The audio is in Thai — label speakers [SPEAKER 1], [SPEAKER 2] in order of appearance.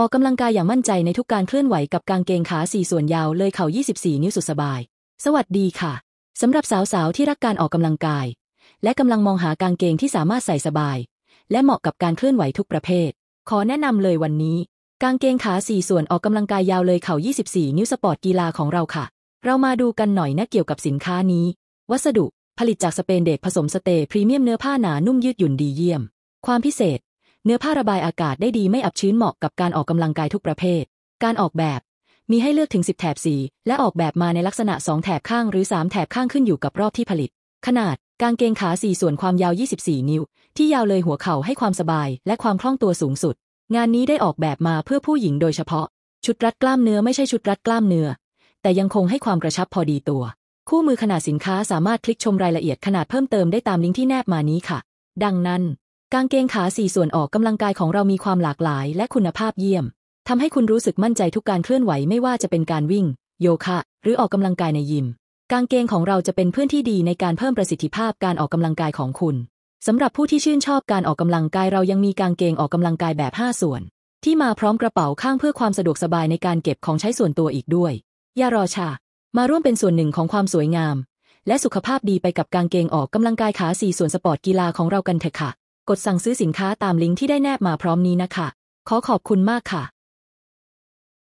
[SPEAKER 1] ออกกำลังกายอย่างมั่นใจในทุกการเคลื่อนไหวกับกางเกงขาสี่ส่วนยาวเลยเข่า24 นิ้วสุดสบาย สวัสดีค่ะสำหรับสาวๆที่รักการออกกำลังกาย และกำลังมองหากางเกงที่สามารถใส่สบาย และเหมาะกับการเคลื่อนไหวทุกประเภท ขอแนะนำเลยวันนี้ กางเกงขาสี่ส่วนออกกำลังกายยาวเลยเข่า24 นิ้วสปอร์ตกีฬาของเราค่ะ เรามาดูกันหน่อยนะเกี่ยวกับสินค้านี้ วัสดุ ผลิตจากสเปนเดก ผสมสเตย์พรีเมียมเนื้อผ้าหนานุ่มยืดหยุ่นดีเยี่ยม ความพิเศษเนื้อผ้าระบายอากาศได้ดีไม่อับชื้นเหมาะกับการออกกำลังกายทุกประเภท การออกแบบ มีให้เลือกถึง 10 แถบสี และออกแบบมาในลักษณะ 2 แถบข้างหรือ 3 แถบข้างขึ้นอยู่กับรอบที่ผลิต ขนาดกางเกงขา4ส่วนความยาว24 นิ้ว ที่ยาวเลยหัวเข่าให้ความสบายและความคล่องตัวสูงสุด งานนี้ได้ออกแบบมาเพื่อผู้หญิงโดยเฉพาะ ชุดรัดกล้ามเนื้อไม่ใช่ชุดรัดกล้ามเนื้อ แต่ยังคงให้ความกระชับพอดีตัว คู่มือขนาดสินค้าสามารถคลิกชมรายละเอียดขนาดเพิ่มเติมได้ตามลิงก์ที่แนบมานี้ค่ะ ดังนั้นกางเกงขาสี่ส่วนออกกำลังกายของเรามีความหลากหลายและคุณภาพเยี่ยม ทำให้คุณรู้สึกมั่นใจทุกการเคลื่อนไหวไม่ว่าจะเป็นการวิ่ง โยคะ หรือออกกำลังกายในยิม กางเกงของเราจะเป็นเพื่อนที่ดีในการเพิ่มประสิทธิภาพการออกกำลังกายของคุณสำหรับผู้ที่ชื่นชอบการออกกำลังกายเรายังมีกางเกงออกกำลังกายแบบ5ส่วนที่มาพร้อมกระเป๋าข้างเพื่อความสะดวกสบายในการเก็บของใช้ส่วนตัวอีกด้วยอย่ารอช้ามาร่วมเป็นส่วนหนึ่งของความสวยงาม และสุขภาพดีไปกับกางเกงออกกำลังกายขาสี่ส่วนสปอร์ตกีฬาของเรากันเถอะค่ะกดสั่งซื้อสินค้าตามลิงก์ที่ได้แนบมาพร้อมนี้นะคะ ขอขอบคุณมากค่ะ